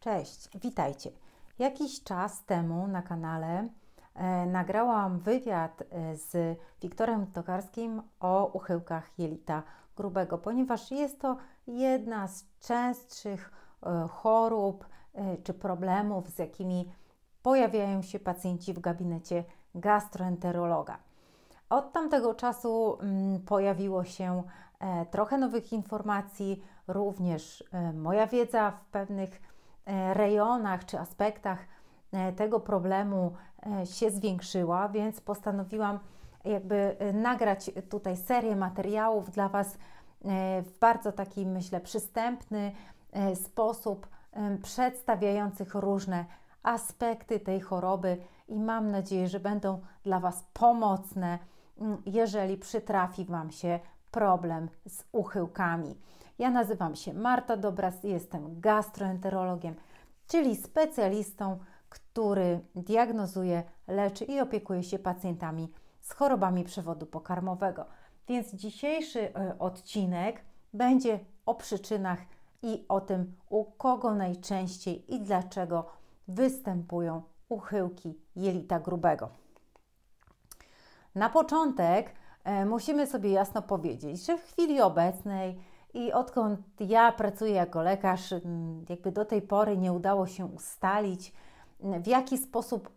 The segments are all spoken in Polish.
Cześć, witajcie. Jakiś czas temu na kanale e, nagrałam wywiad e, z Wiktorem Tokarskim o uchyłkach jelita grubego, ponieważ jest to jedna z częstszych e, chorób e, czy problemów, z jakimi pojawiają się pacjenci w gabinecie gastroenterologa. Od tamtego czasu m, mm, pojawiło się e, trochę nowych informacji, również e, moja wiedza w pewnych E, rejonach czy aspektach e, tego problemu e, się zwiększyła, więc postanowiłam jakby nagrać tutaj serię materiałów dla Was w bardzo taki, myślę, przystępny sposób, przedstawiających różne aspekty tej choroby i mam nadzieję, że będą dla Was pomocne, mm, jeżeli przytrafi Wam się problem z uchyłkami. Ja nazywam się Marta Dobras, jestem gastroenterologiem, czyli specjalistą, który diagnozuje, leczy i opiekuje się pacjentami z chorobami przewodu pokarmowego. Więc dzisiejszy e, odcinek będzie o przyczynach i o tym, u kogo najczęściej i dlaczego występują uchyłki jelita grubego. Na początek E, musimy sobie jasno powiedzieć, że w chwili obecnej i odkąd ja pracuję jako lekarz, jakby do tej pory nie udało się ustalić, w jaki sposób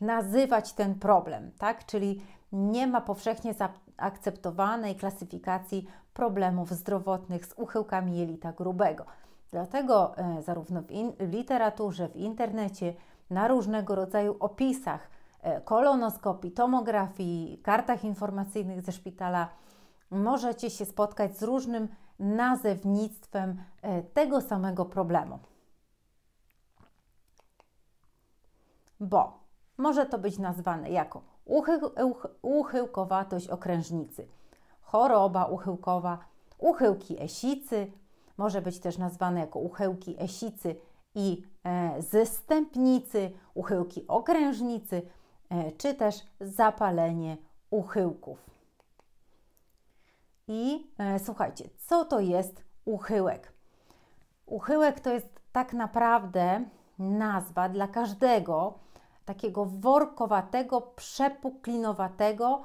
nazywać ten problem, tak? Czyli nie ma powszechnie zaakceptowanej klasyfikacji problemów zdrowotnych z uchyłkami jelita grubego. Dlatego e, zarówno w literaturze, w internecie, na różnego rodzaju opisach E, kolonoskopii, tomografii, kartach informacyjnych ze szpitala, możecie się spotkać z różnym nazewnictwem e, tego samego problemu. Bo może to być nazwane jako uchyłkowatość okrężnicy, choroba uchyłkowa, uchyłki esicy, może być też nazwane jako uchyłki esicy i e, zstępnicy, uchyłki okrężnicy, E, czy też zapalenie uchyłków. I e, słuchajcie, co to jest uchyłek? Uchyłek to jest tak naprawdę nazwa dla każdego takiego workowatego, przepuklinowatego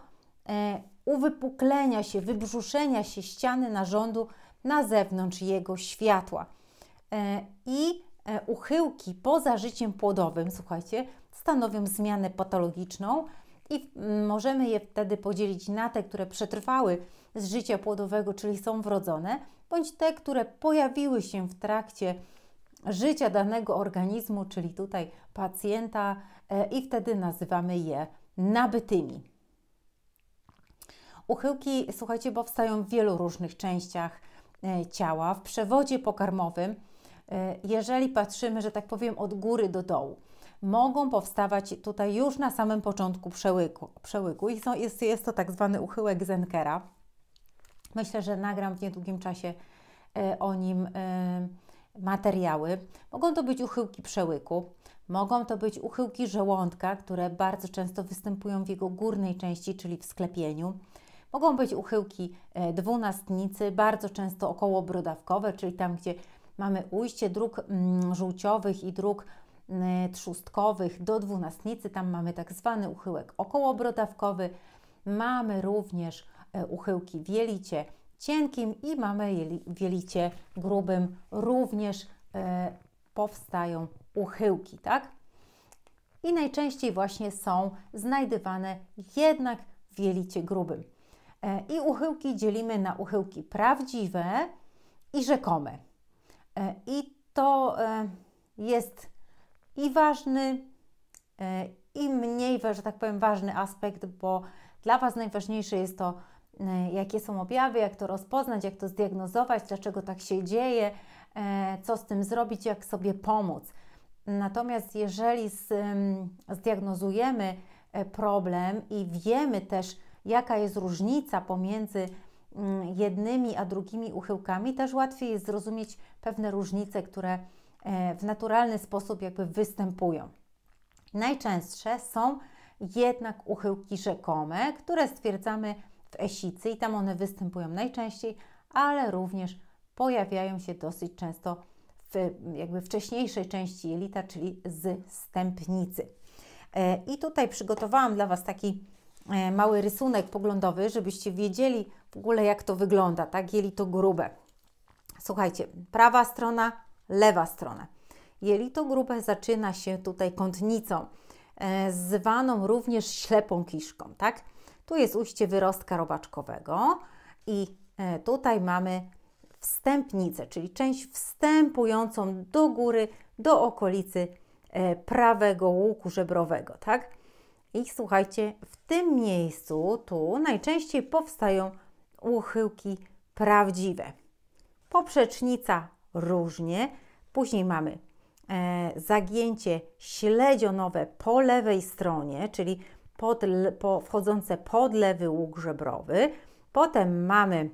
e, uwypuklenia się, wybrzuszenia się ściany narządu na zewnątrz jego światła. I uchyłki poza życiem płodowym, słuchajcie, stanowią zmianę patologiczną i mm, możemy je wtedy podzielić na te, które przetrwały z życia płodowego, czyli są wrodzone, bądź te, które pojawiły się w trakcie życia danego organizmu, czyli tutaj pacjenta, e, i wtedy nazywamy je nabytymi. Uchyłki, słuchajcie, powstają w wielu różnych częściach e, ciała, w przewodzie pokarmowym, e, jeżeli patrzymy, że tak powiem, od góry do dołu mogą powstawać tutaj już na samym początku przełyku. przełyku. I są, jest, jest to tak zwany uchyłek Zenkera. Myślę, że nagram w niedługim czasie e, o nim e, materiały. Mogą to być uchyłki przełyku, mogą to być uchyłki żołądka, które bardzo często występują w jego górnej części, czyli w sklepieniu. Mogą być uchyłki e, dwunastnicy, bardzo często około brodawkowe, czyli tam, gdzie mamy ujście dróg mm, żółciowych i dróg E, trzustkowych do dwunastnicy. Tam mamy tak zwany uchyłek okołobrodawkowy. Mamy również e, uchyłki w jelicie cienkim i mamy w jelicie grubym również e, powstają uchyłki, tak? I najczęściej właśnie są znajdywane jednak w jelicie grubym. I uchyłki dzielimy na uchyłki prawdziwe i rzekome. I to jest i ważny, e, i mniej, że tak powiem, ważny aspekt, bo dla Was najważniejsze jest to, e, jakie są objawy, jak to rozpoznać, jak to zdiagnozować, dlaczego tak się dzieje, e, co z tym zrobić, jak sobie pomóc. Natomiast jeżeli zdiagnozujemy problem i wiemy też, jaka jest różnica pomiędzy mm, jednymi a drugimi uchyłkami, też łatwiej jest zrozumieć pewne różnice, które E, w naturalny sposób jakby występują. Najczęstsze są jednak uchyłki rzekome, które stwierdzamy w esicy i tam one występują najczęściej, ale również pojawiają się dosyć często w jakby wcześniejszej części jelita, czyli z stępnicy. E, I tutaj przygotowałam dla Was taki e, mały rysunek poglądowy, żebyście wiedzieli w ogóle jak to wygląda, tak? Jelito grube. Słuchajcie, prawa strona lewa strona. Jelito grube zaczyna się tutaj kątnicą, e, zwaną również ślepą kiszką, tak? Tu jest ujście wyrostka robaczkowego i e, tutaj mamy wstępnicę, czyli część wstępującą do góry, do okolicy e, prawego łuku żebrowego, tak? I słuchajcie, w tym miejscu tu najczęściej powstają uchyłki prawdziwe. Poprzecznica różnie. Później mamy e, zagięcie śledzionowe po lewej stronie, czyli pod, po, wchodzące pod lewy łuk żebrowy. Potem mamy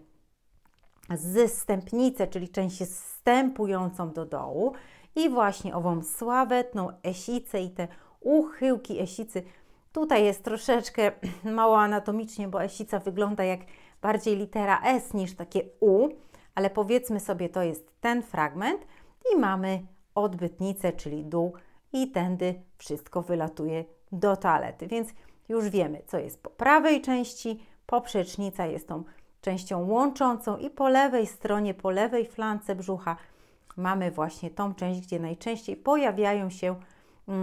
zstępnicę, czyli część stępującą do dołu i właśnie ową sławetną esicę i te uchyłki esicy. Tutaj jest troszeczkę mało anatomicznie, bo esica wygląda jak bardziej litera S niż takie U ale powiedzmy sobie, to jest ten fragment i mamy odbytnicę, czyli dół i tędy wszystko wylatuje do toalety. Więc już wiemy, co jest po prawej części, poprzecznica jest tą częścią łączącą i po lewej stronie, po lewej flance brzucha mamy właśnie tą część, gdzie najczęściej pojawiają się yy,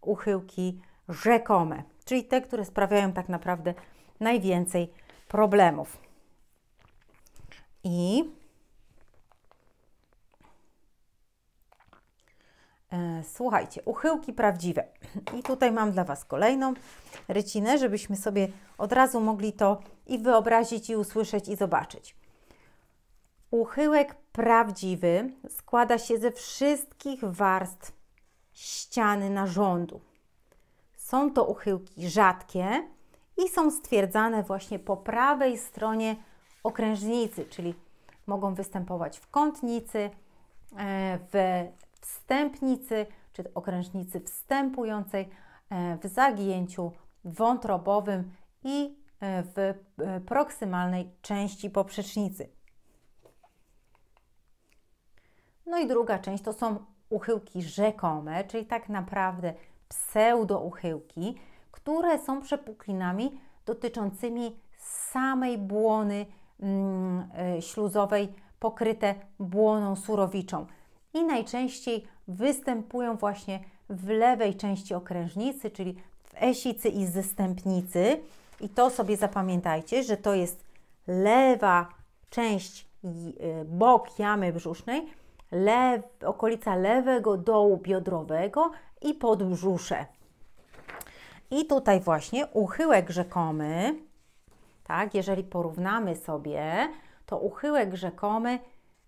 uchyłki rzekome, czyli te, które sprawiają tak naprawdę najwięcej problemów i e, Słuchajcie, uchyłki prawdziwe. I tutaj mam dla Was kolejną rycinę, żebyśmy sobie od razu mogli to i wyobrazić, i usłyszeć, i zobaczyć. Uchyłek prawdziwy składa się ze wszystkich warstw ściany narządu. Są to uchyłki rzadkie i są stwierdzane właśnie po prawej stronie okrężnicy, czyli mogą występować w kątnicy, e, w wstępnicy, czy okrężnicy wstępującej, e, w zagięciu wątrobowym i e, w proksymalnej części poprzecznicy. No i druga część to są uchyłki rzekome, czyli tak naprawdę pseudouchyłki, które są przepuklinami dotyczącymi samej błony Mm, y, śluzowej pokryte błoną surowiczą i najczęściej występują właśnie w lewej części okrężnicy, czyli w esicy i zestępnicy. I to sobie zapamiętajcie, że to jest lewa część, y, bok jamy brzusznej, lew, okolica lewego dołu biodrowego i podbrzusze. I tutaj właśnie uchyłek rzekomy tak? Jeżeli porównamy sobie, to uchyłek rzekomy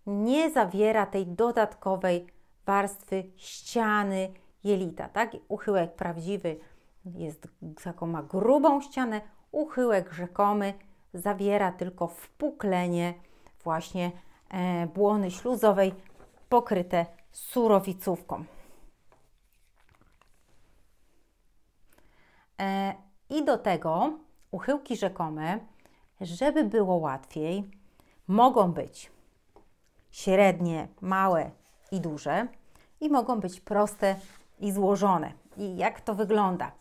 nie zawiera tej dodatkowej warstwy ściany jelita. Tak? Uchyłek prawdziwy jest taką ma grubą ścianę, uchyłek rzekomy zawiera tylko wpuklenie właśnie e, błony śluzowej pokryte surowicówką. E, I do tego uchyłki rzekome żeby było łatwiej, mogą być średnie, małe i duże i mogą być proste i złożone. I jak to wygląda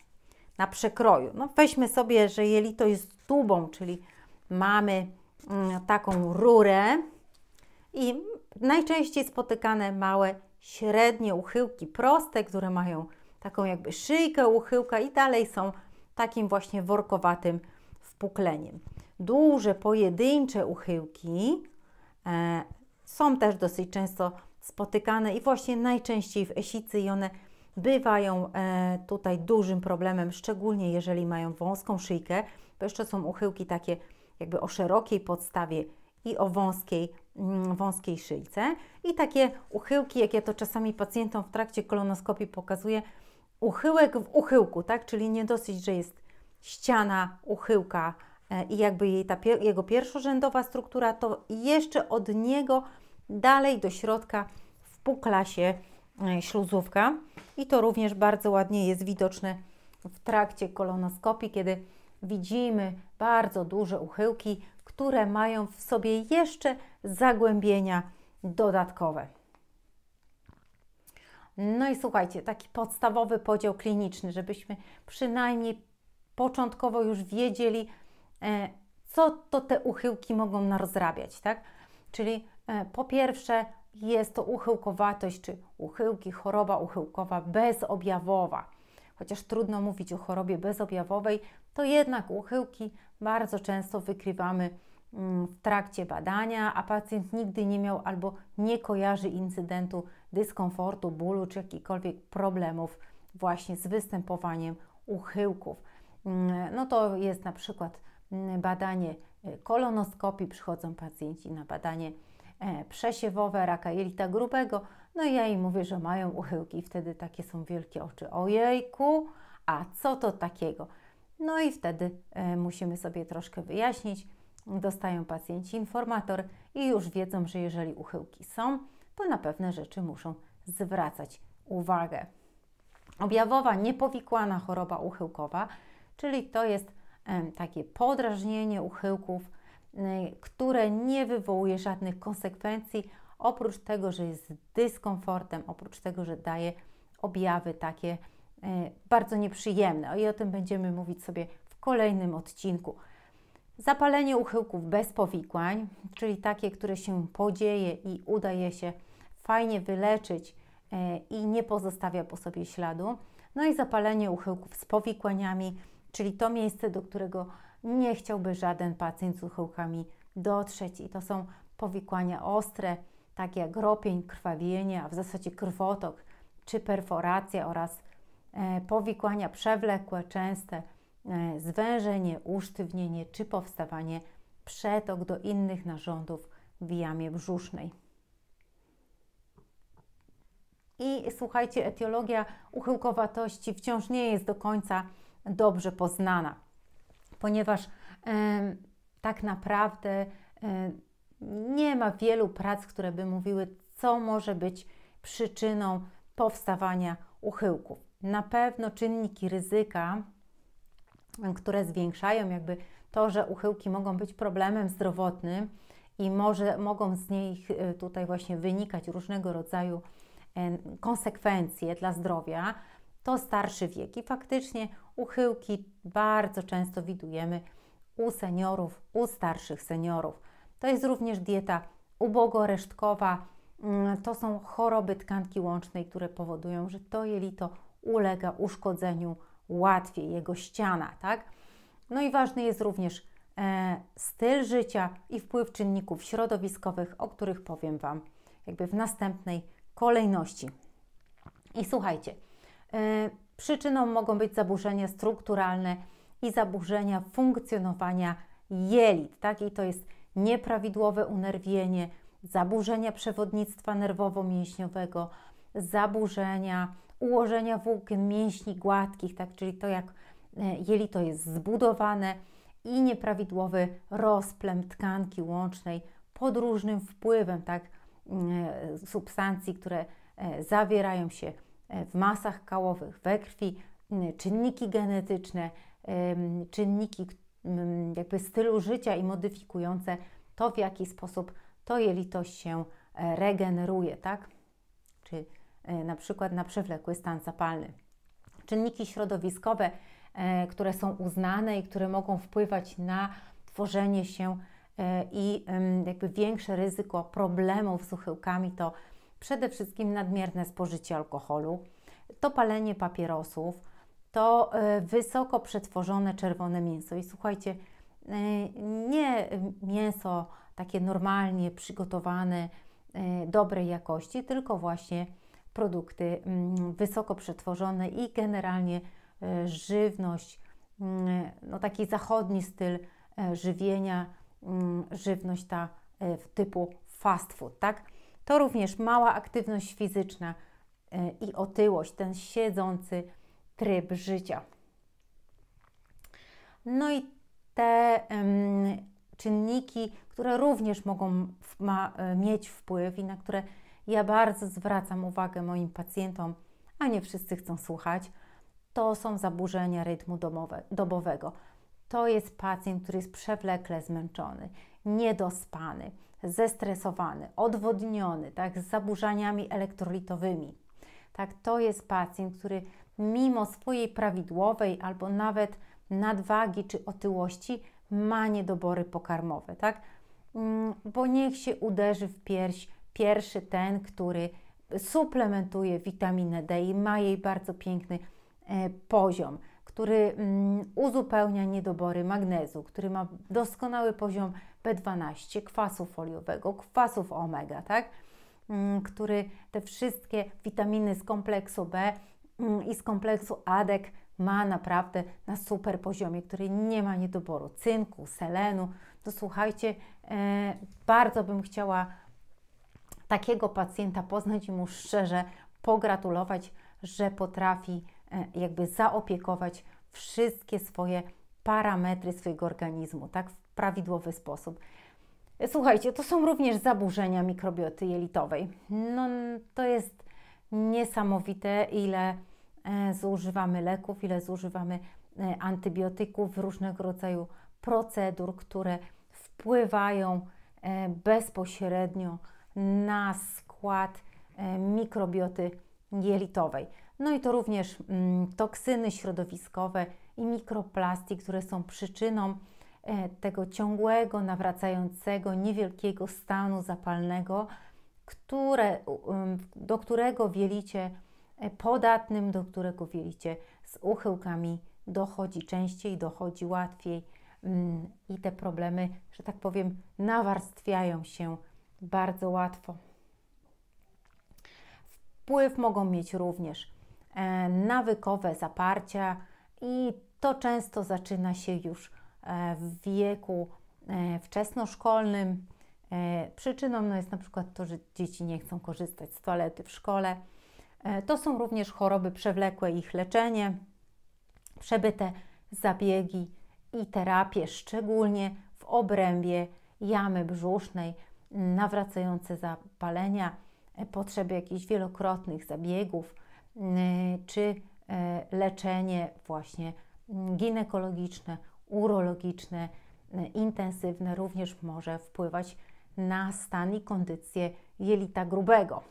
na przekroju? No weźmy sobie, że jelito jest tubą, czyli mamy mm, taką rurę i najczęściej spotykane małe, średnie uchyłki proste, które mają taką jakby szyjkę uchyłka i dalej są takim właśnie workowatym wpukleniem duże, pojedyncze uchyłki e, są też dosyć często spotykane i właśnie najczęściej w esicy i one bywają e, tutaj dużym problemem, szczególnie jeżeli mają wąską szyjkę, bo jeszcze są uchyłki takie jakby o szerokiej podstawie i o wąskiej, mm, wąskiej szyjce. I takie uchyłki, jak ja to czasami pacjentom w trakcie kolonoskopii pokazuję, uchyłek w uchyłku, tak? Czyli nie dosyć, że jest ściana, uchyłka, E, i jakby jej ta, jego pierwszorzędowa struktura, to jeszcze od niego dalej do środka wpukla się e, śluzówka i to również bardzo ładnie jest widoczne w trakcie kolonoskopii, kiedy widzimy bardzo duże uchyłki, które mają w sobie jeszcze zagłębienia dodatkowe. No i słuchajcie, taki podstawowy podział kliniczny, żebyśmy przynajmniej początkowo już wiedzieli, E, co to te uchyłki mogą narozrabiać, tak? Czyli e, po pierwsze jest to uchyłkowatość, czy uchyłki, choroba uchyłkowa bezobjawowa. Chociaż trudno mówić o chorobie bezobjawowej, to jednak uchyłki bardzo często wykrywamy mm, w trakcie badania, a pacjent nigdy nie miał albo nie kojarzy incydentu dyskomfortu, bólu czy jakichkolwiek problemów właśnie z występowaniem uchyłków. Mm, no to jest na przykład Mm, badanie e, kolonoskopii przychodzą pacjenci na badanie e, przesiewowe raka jelita grubego. No i ja im mówię, że mają uchyłki wtedy takie są wielkie oczy. Ojejku, a co to takiego? No i wtedy e, musimy sobie troszkę wyjaśnić. Dostają pacjenci informator i już wiedzą, że jeżeli uchyłki są, to na pewne rzeczy muszą zwracać uwagę. Objawowa niepowikłana choroba uchyłkowa, czyli to jest takie podrażnienie uchyłków, które nie wywołuje żadnych konsekwencji, oprócz tego, że jest dyskomfortem, oprócz tego, że daje objawy takie bardzo nieprzyjemne. I o tym będziemy mówić sobie w kolejnym odcinku. Zapalenie uchyłków bez powikłań, czyli takie, które się podzieje i udaje się fajnie wyleczyć e, i nie pozostawia po sobie śladu. No i zapalenie uchyłków z powikłaniami, czyli to miejsce, do którego nie chciałby żaden pacjent z uchyłkami dotrzeć. I to są powikłania ostre, takie jak ropień, krwawienie, a w zasadzie krwotok czy perforacja oraz e, powikłania przewlekłe, częste, e, zwężenie, usztywnienie czy powstawanie przetok do innych narządów w jamie brzusznej. I słuchajcie, etiologia uchyłkowatości wciąż nie jest do końca dobrze poznana, ponieważ tak naprawdę nie ma wielu prac, które by mówiły, co może być przyczyną powstawania uchyłków. Na pewno czynniki ryzyka, które zwiększają jakby to, że uchyłki mogą być problemem zdrowotnym i może, mogą z nich e, tutaj właśnie wynikać różnego rodzaju konsekwencje dla zdrowia, to starszy wiek i faktycznie uchyłki bardzo często widujemy u seniorów, u starszych seniorów. To jest również dieta ubogoresztkowa. Mm, to są choroby tkanki łącznej, które powodują, że to jelito ulega uszkodzeniu łatwiej, jego ściana, tak? No i ważny jest również e, styl życia i wpływ czynników środowiskowych, o których powiem Wam jakby w następnej kolejności. I słuchajcie, E, przyczyną mogą być zaburzenia strukturalne i zaburzenia funkcjonowania jelit, tak? I to jest nieprawidłowe unerwienie, zaburzenia przewodnictwa nerwowo-mięśniowego, zaburzenia ułożenia włókien mięśni gładkich, tak? Czyli to jak e, jelito jest zbudowane i nieprawidłowy rozplem tkanki łącznej pod różnym wpływem, tak? Mm, e, substancji, które zawierają się E, w masach kałowych, we krwi, czynniki genetyczne, czynniki jakby stylu życia i modyfikujące to, w jaki sposób to jelito się e, regeneruje, tak? Czy e, na przykład na przewlekły stan zapalny. Czynniki środowiskowe, które są uznane i które mogą wpływać na tworzenie się i jakby większe ryzyko problemów z uchyłkami to przede wszystkim nadmierne spożycie alkoholu, to palenie papierosów, to e, wysoko przetworzone czerwone mięso. I słuchajcie, e, nie mięso takie normalnie przygotowane, e, dobrej jakości, tylko właśnie produkty mm, wysoko przetworzone i generalnie żywność, mm, no taki zachodni styl żywienia, mm, żywność ta typu fast food, tak? To również mała aktywność fizyczna y, i otyłość, ten siedzący tryb życia. No i te um, czynniki, które również mogą ma, e, mieć wpływ i na które ja bardzo zwracam uwagę moim pacjentom, a nie wszyscy chcą słuchać, to są zaburzenia rytmu domowe, dobowego. To jest pacjent, który jest przewlekle zmęczony, niedospany zestresowany, odwodniony, tak, z zaburzaniami elektrolitowymi. Tak, to jest pacjent, który mimo swojej prawidłowej albo nawet nadwagi czy otyłości ma niedobory pokarmowe, tak? Mm, bo niech się uderzy w pierś pierwszy ten, który suplementuje witaminę D i ma jej bardzo piękny e, poziom, który mm, uzupełnia niedobory magnezu, który ma doskonały poziom B12, kwasu foliowego, kwasów omega, tak? Mm, który te wszystkie witaminy z kompleksu B mm, i z kompleksu ADEK ma naprawdę na super poziomie, który nie ma niedoboru cynku, selenu. To no słuchajcie, e, bardzo bym chciała takiego pacjenta poznać i mu szczerze pogratulować, że potrafi e, jakby zaopiekować wszystkie swoje parametry swojego organizmu, tak? prawidłowy sposób. Słuchajcie, to są również zaburzenia mikrobioty jelitowej. No, to jest niesamowite, ile e, zużywamy leków, ile zużywamy e, antybiotyków, różnego rodzaju procedur, które wpływają e, bezpośrednio na skład mikrobioty jelitowej. No i to również mm, toksyny środowiskowe i mikroplasty, które są przyczyną E, tego ciągłego, nawracającego, niewielkiego stanu zapalnego, które, do którego wielicie e, podatnym, do którego wielicie z uchyłkami dochodzi częściej, dochodzi łatwiej mm, i te problemy, że tak powiem, nawarstwiają się bardzo łatwo. Wpływ mogą mieć również e, nawykowe zaparcia i to często zaczyna się już E, w wieku e, wczesnoszkolnym. E, przyczyną no jest na przykład to, że dzieci nie chcą korzystać z toalety w szkole. To są również choroby przewlekłe, ich leczenie, przebyte zabiegi i terapie, szczególnie w obrębie jamy brzusznej, mm, nawracające zapalenia, potrzeby jakichś wielokrotnych zabiegów mm, czy leczenie właśnie mm, ginekologiczne, urologiczne intensywne również może wpływać na stan i kondycję jelita grubego.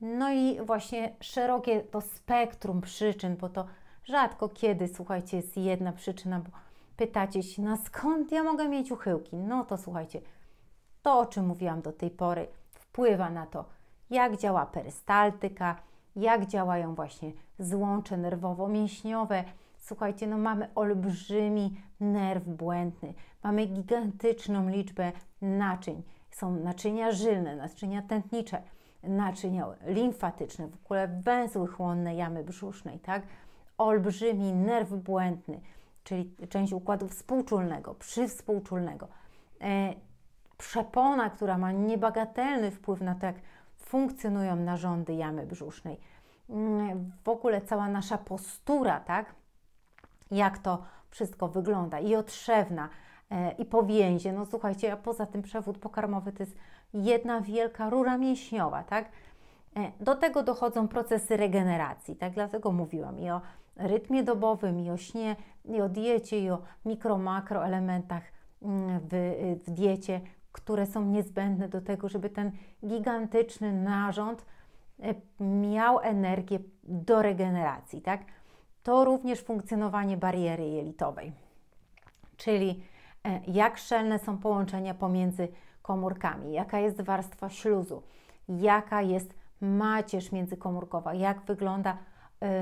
No i właśnie szerokie to spektrum przyczyn, bo to rzadko kiedy, słuchajcie, jest jedna przyczyna, bo pytacie się, no skąd ja mogę mieć uchyłki? No to słuchajcie, to o czym mówiłam do tej pory wpływa na to, jak działa perystaltyka, jak działają właśnie złącze nerwowo-mięśniowe, Słuchajcie, no mamy olbrzymi nerw błędny, mamy gigantyczną liczbę naczyń. Są naczynia żylne, naczynia tętnicze, naczynia limfatyczne, w ogóle węzły chłonne jamy brzusznej, tak? Olbrzymi nerw błędny, czyli część układu współczulnego, przywspółczulnego. E, przepona, która ma niebagatelny wpływ na to, jak funkcjonują narządy jamy brzusznej. Mm, w ogóle cała nasza postura, tak? jak to wszystko wygląda i otrzewna e, i powięzie. No słuchajcie, a poza tym przewód pokarmowy to jest jedna wielka rura mięśniowa, tak? E, do tego dochodzą procesy regeneracji, tak? Dlatego mówiłam i o rytmie dobowym, i o śnie, i o diecie, i o mikro, makro elementach mm, w, w diecie, które są niezbędne do tego, żeby ten gigantyczny narząd e, miał energię do regeneracji, tak? to również funkcjonowanie bariery jelitowej, czyli e, jak szczelne są połączenia pomiędzy komórkami, jaka jest warstwa śluzu, jaka jest macierz międzykomórkowa, jak wygląda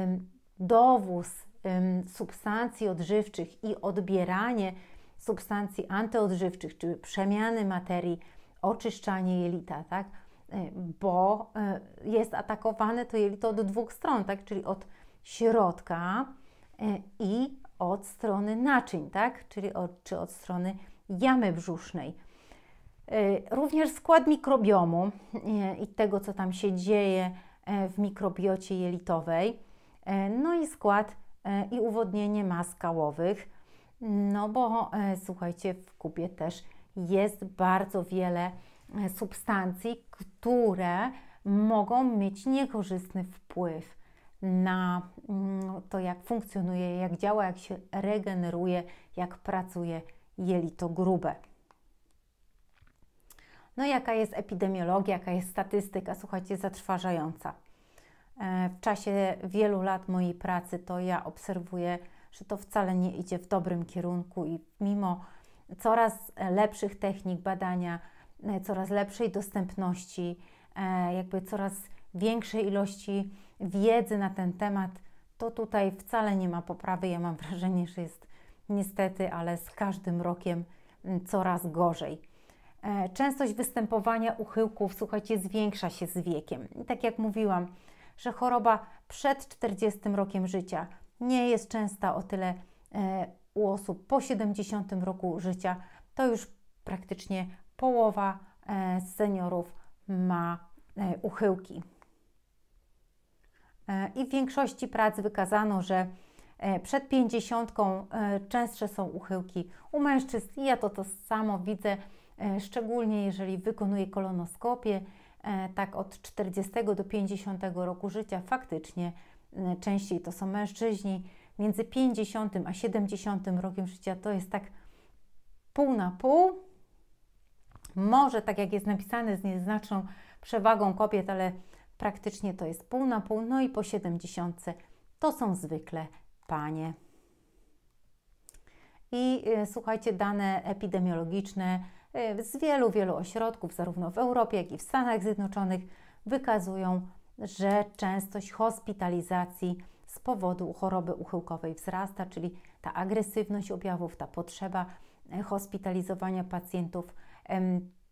ym, dowóz ym, substancji odżywczych i odbieranie substancji antyodżywczych, czy przemiany materii, oczyszczanie jelita, tak? E, bo e, jest atakowane to jelito od dwóch stron, tak? Czyli od środka e, i od strony naczyń, tak? Czyli od, czy od strony jamy brzusznej. E, również skład mikrobiomu e, i tego, co tam się dzieje w mikrobiocie jelitowej, no i skład i uwodnienie mas kałowych, no bo słuchajcie, w kubie też jest bardzo wiele substancji, które mogą mieć niekorzystny wpływ na mm, to, jak funkcjonuje, jak działa, jak się regeneruje, jak pracuje jelito grube. No, jaka jest epidemiologia, jaka jest statystyka, słuchajcie, zatrważająca. E, w czasie wielu lat mojej pracy to ja obserwuję, że to wcale nie idzie w dobrym kierunku i mimo coraz lepszych technik badania, e, coraz lepszej dostępności, e, jakby coraz większej ilości wiedzy na ten temat, to tutaj wcale nie ma poprawy. Ja mam wrażenie, że jest niestety, ale z każdym rokiem mm, coraz gorzej. E, częstość występowania uchyłków, słuchajcie, zwiększa się z wiekiem. I tak jak mówiłam, że choroba przed 40 rokiem życia nie jest częsta o tyle e, u osób po 70 roku życia. To już praktycznie połowa e, seniorów ma uchyłki. E, i w większości prac wykazano, że e, przed pięćdziesiątką e, częstsze są uchyłki u mężczyzn. I ja to to samo widzę, szczególnie jeżeli wykonuję kolonoskopię, tak od 40 do 50 roku życia faktycznie częściej to są mężczyźni. Między 50 a 70 rokiem życia to jest tak pół na pół. Może tak jak jest napisane z nieznaczną przewagą kobiet, ale praktycznie to jest pół na pół, no i po 70 to są zwykle panie. I y, słuchajcie, dane epidemiologiczne y, z wielu, wielu ośrodków, zarówno w Europie, jak i w Stanach Zjednoczonych, wykazują, że częstość hospitalizacji z powodu choroby uchyłkowej wzrasta, czyli ta agresywność objawów, ta potrzeba y, hospitalizowania pacjentów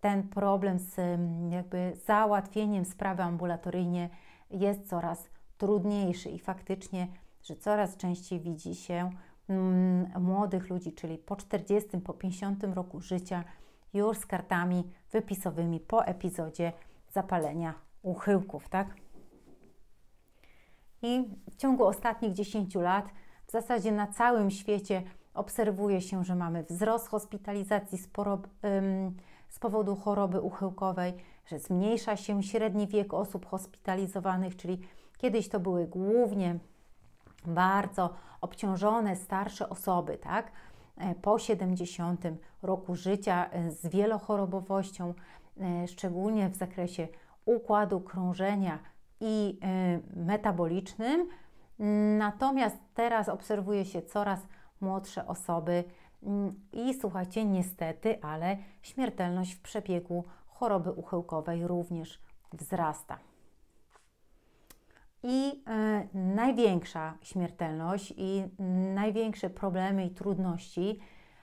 ten problem z mm, jakby załatwieniem sprawy ambulatoryjnie jest coraz trudniejszy i faktycznie, że coraz częściej widzi się mm, młodych ludzi, czyli po 40, po 50 roku życia, już z kartami wypisowymi po epizodzie zapalenia uchyłków, tak? I w ciągu ostatnich 10 lat w zasadzie na całym świecie obserwuje się, że mamy wzrost hospitalizacji sporo z powodu choroby uchyłkowej, że zmniejsza się średni wiek osób hospitalizowanych, czyli kiedyś to były głównie bardzo obciążone starsze osoby, tak? E, po 70 roku życia e, z wielochorobowością, e, szczególnie w zakresie układu krążenia i metabolicznym. Natomiast teraz obserwuje się coraz młodsze osoby Mm, I słuchajcie, niestety, ale śmiertelność w przebiegu choroby uchyłkowej również wzrasta. I y, największa śmiertelność i największe problemy i trudności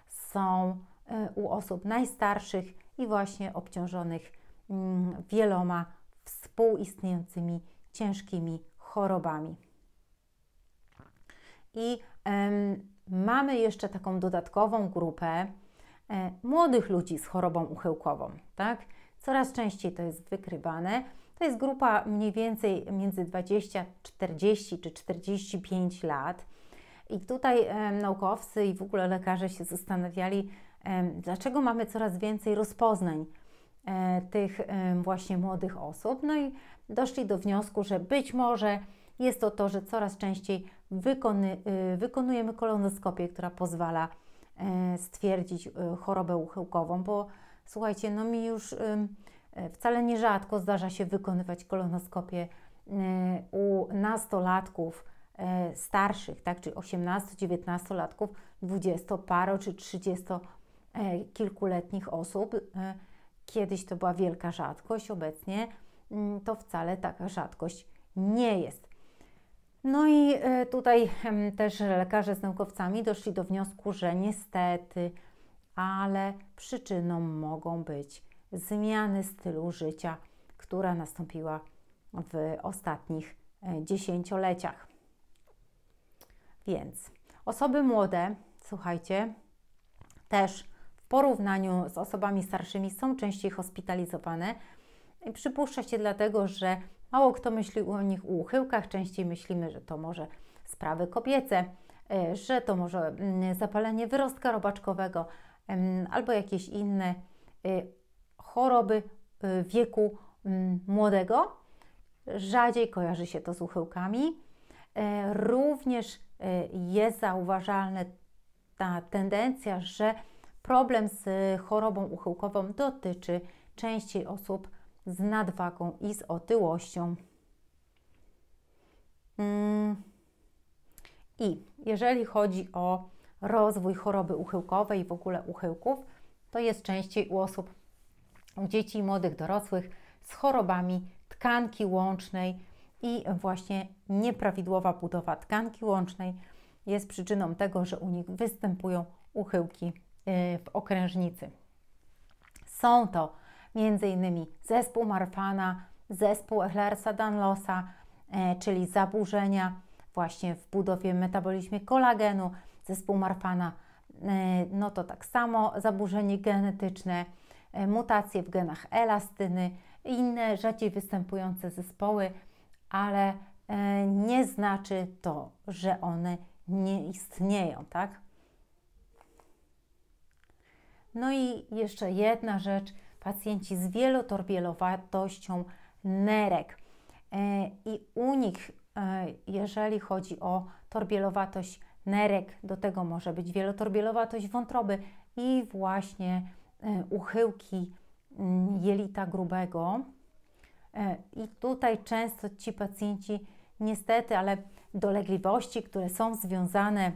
są y, u osób najstarszych i właśnie obciążonych y, wieloma współistniejącymi ciężkimi chorobami. I mamy jeszcze taką dodatkową grupę e, młodych ludzi z chorobą uchyłkową, tak? Coraz częściej to jest wykrywane. To jest grupa mniej więcej między 20, 40 czy 45 lat. I tutaj e, naukowcy i w ogóle lekarze się zastanawiali, e, dlaczego mamy coraz więcej rozpoznań tych właśnie młodych osób. No i doszli do wniosku, że być może jest to to, że coraz częściej wykony, y, wykonujemy kolonoskopię, która pozwala e, stwierdzić y, chorobę uchyłkową, bo słuchajcie, no mi już e, wcale nierzadko zdarza się wykonywać kolonoskopię y, u nastolatków e, starszych, tak, czyli 18-19 latków, 20 paro czy 30 kilkuletnich osób. Kiedyś to była wielka rzadkość, obecnie mm, to wcale taka rzadkość nie jest. No i e, tutaj też lekarze z naukowcami doszli do wniosku, że niestety, ale przyczyną mogą być zmiany stylu życia, która nastąpiła w ostatnich e, dziesięcioleciach. Więc osoby młode, słuchajcie, też w porównaniu z osobami starszymi są częściej hospitalizowane. Przypuszcza się dlatego, że Mało kto myśli o nich u uchyłkach, częściej myślimy, że to może sprawy kobiece, e, że to może mm, zapalenie wyrostka robaczkowego albo jakieś inne e, choroby e, wieku mm, młodego. Rzadziej kojarzy się to z uchyłkami. Również jest zauważalna ta tendencja, że problem z chorobą uchyłkową dotyczy częściej osób z nadwagą i z otyłością. Mm. I jeżeli chodzi o rozwój choroby uchyłkowej i w ogóle uchyłków, to jest częściej u osób, u dzieci i młodych dorosłych z chorobami tkanki łącznej i właśnie nieprawidłowa budowa tkanki łącznej jest przyczyną tego, że u nich występują uchyłki y, w okrężnicy. Są to m.in. zespół Marfana, zespół Ehlersa Danlosa, e, czyli zaburzenia właśnie w budowie metabolizmie kolagenu, zespół Marfana, e, no to tak samo zaburzenie genetyczne, e, mutacje w genach elastyny, inne rzadziej występujące zespoły, ale nie znaczy to, że one nie istnieją, tak? No i jeszcze jedna rzecz, pacjenci z wielotorbielowatością nerek. E, I u nich, e, jeżeli chodzi o torbielowatość nerek, do tego może być wielotorbielowatość wątroby i właśnie e, uchyłki mm, jelita grubego. I tutaj często ci pacjenci, niestety, ale dolegliwości, które są związane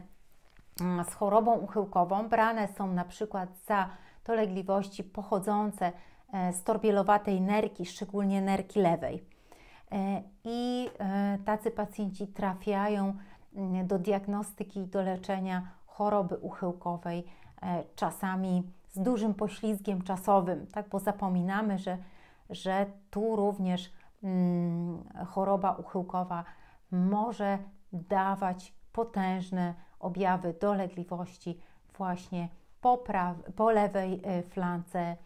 mm, z chorobą uchyłkową, brane są na przykład za dolegliwości pochodzące e, z torbielowatej nerki, szczególnie nerki lewej. E, I e, tacy pacjenci trafiają mm, do diagnostyki i do leczenia choroby uchyłkowej, czasami z dużym poślizgiem czasowym, tak? bo zapominamy, że, że tu również mm, choroba uchyłkowa może dawać potężne objawy dolegliwości właśnie po, praw- po lewej e, flance e,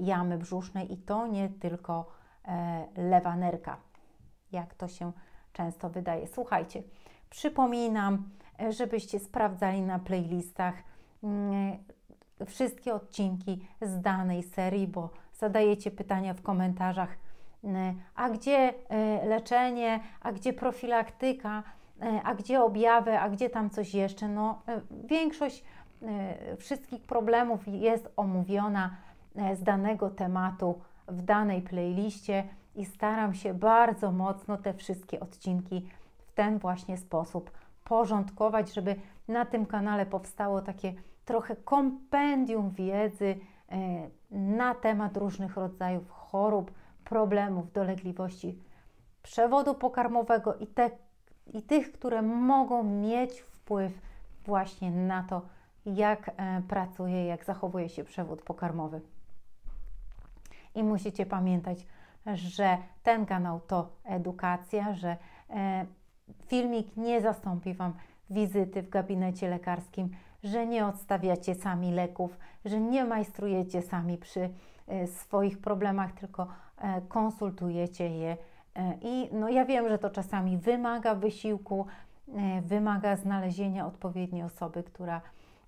jamy brzusznej i to nie tylko e, lewa nerka, jak to się często wydaje. Słuchajcie, przypominam, żebyście sprawdzali na playlistach mm, wszystkie odcinki z danej serii, bo zadajecie pytania w komentarzach, a gdzie leczenie, a gdzie profilaktyka, a gdzie objawy, a gdzie tam coś jeszcze. No, większość E, wszystkich problemów jest omówiona e, z danego tematu w danej playliście i staram się bardzo mocno te wszystkie odcinki w ten właśnie sposób porządkować, żeby na tym kanale powstało takie trochę kompendium wiedzy e, na temat różnych rodzajów chorób, problemów, dolegliwości przewodu pokarmowego i, te, i tych, które mogą mieć wpływ właśnie na to, jak e, pracuje, jak zachowuje się przewód pokarmowy. I musicie pamiętać, że ten kanał to edukacja, że e, filmik nie zastąpi Wam wizyty w gabinecie lekarskim, że nie odstawiacie sami leków, że nie majstrujecie sami przy e, swoich problemach, tylko konsultujecie je. I no, ja wiem, że to czasami wymaga wysiłku, wymaga znalezienia odpowiedniej osoby, która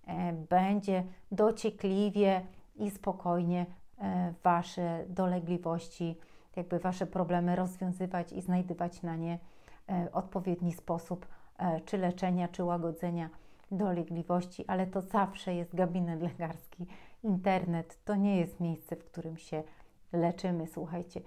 E, będzie dociekliwie i spokojnie e, Wasze dolegliwości, jakby Wasze problemy rozwiązywać i znajdywać na nie e, odpowiedni sposób czy leczenia, czy łagodzenia dolegliwości, ale to zawsze jest gabinet lekarski. Internet to nie jest miejsce, w którym się leczymy. Słuchajcie,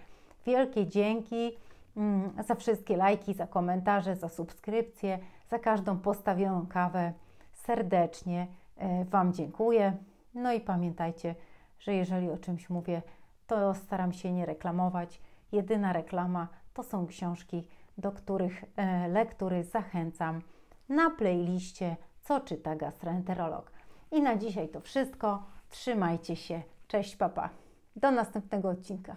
wielkie dzięki mm, za wszystkie lajki, za komentarze, za subskrypcje, za każdą postawioną kawę. Serdecznie E, wam dziękuję. No i pamiętajcie, że jeżeli o czymś mówię, to staram się nie reklamować. Jedyna reklama to są książki, do których e, lektury zachęcam na playliście Co czyta gastroenterolog. I na dzisiaj to wszystko. Trzymajcie się. Cześć, papa. Do następnego odcinka.